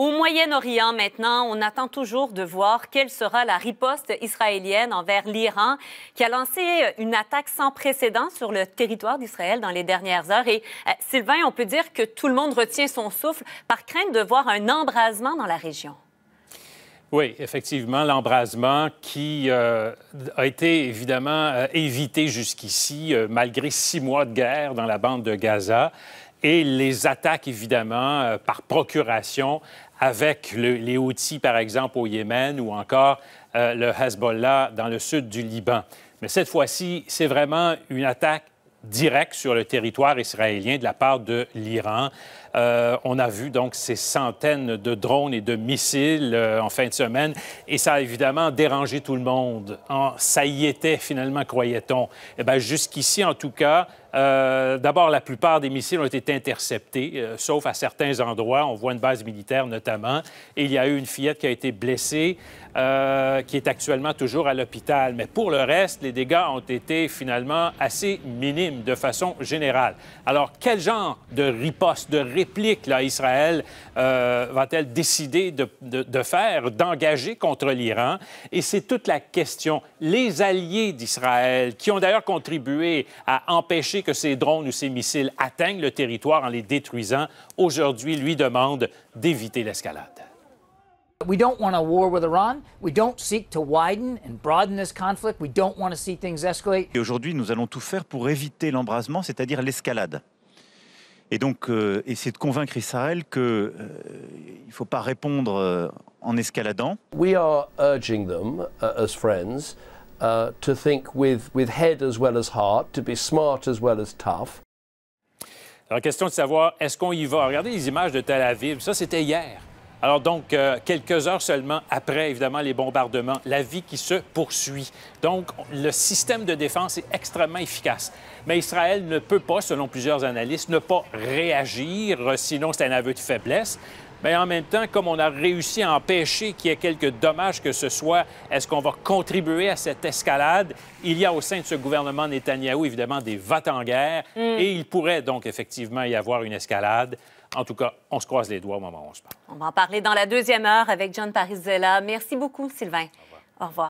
Au Moyen-Orient maintenant, on attend toujours de voir quelle sera la riposte israélienne envers l'Iran qui a lancé une attaque sans précédent sur le territoire d'Israël dans les dernières heures. Et euh, Sylvain, on peut dire que tout le monde retient son souffle par crainte de voir un embrasement dans la région. Oui, effectivement, l'embrasement qui euh, a été évidemment euh, évité jusqu'ici, malgré six mois de guerre dans la bande de Gaza et les attaques, évidemment, euh, par procuration avec les Houthis, par exemple, au Yémen ou encore euh, le Hezbollah dans le sud du Liban. Mais cette fois-ci, c'est vraiment une attaque direct sur le territoire israélien de la part de l'Iran. Euh, on a vu donc ces centaines de drones et de missiles euh, en fin de semaine et ça a évidemment dérangé tout le monde. En, ça y était finalement, croyait-on. Eh bien, jusqu'ici, en tout cas, euh, d'abord, la plupart des missiles ont été interceptés, sauf à certains endroits. On voit une base militaire notamment. Et il y a eu une fillette qui a été blessée, qui est actuellement toujours à l'hôpital. Mais pour le reste, les dégâts ont été finalement assez minimes de façon générale. Alors, quel genre de riposte, de réplique là, Israël euh, va-t-elle décider de faire, d'engager contre l'Iran? Et c'est toute la question. Les alliés d'Israël, qui ont d'ailleurs contribué à empêcher que ces drones ou ces missiles atteignent le territoire en les détruisant, aujourd'hui lui demandent d'éviter l'escalade. We don't want a war with Iran. We don't seek to widen and broaden this conflict. We don't want to see things escalate. Et aujourd'hui, nous allons tout faire pour éviter l'embrasement, c'est-à-dire l'escalade. Et donc, euh, essayer de convaincre Israël qu'il euh, ne faut pas répondre euh, en escaladant. We are urging them, uh, as friends, uh, to think with, with head as well as heart, to be smart as well as tough. Alors, question de savoir, est-ce qu'on y va? Regardez les images de Tel Aviv. Ça, c'était hier. Alors donc, euh, quelques heures seulement après, évidemment, les bombardements, la vie qui se poursuit. Donc, le système de défense est extrêmement efficace. Mais Israël ne peut pas, selon plusieurs analystes, ne pas réagir, euh, sinon c'est un aveu de faiblesse. Mais en même temps, comme on a réussi à empêcher qu'il y ait quelques dommages que ce soit, est-ce qu'on va contribuer à cette escalade? Il y a au sein de ce gouvernement Netanyahou, évidemment, des vats en guerre mm. et il pourrait donc effectivement y avoir une escalade. En tout cas, on se croise les doigts au moment où on se parle. On va en parler dans la deuxième heure avec John Parizella. Merci beaucoup, Sylvain. Au revoir.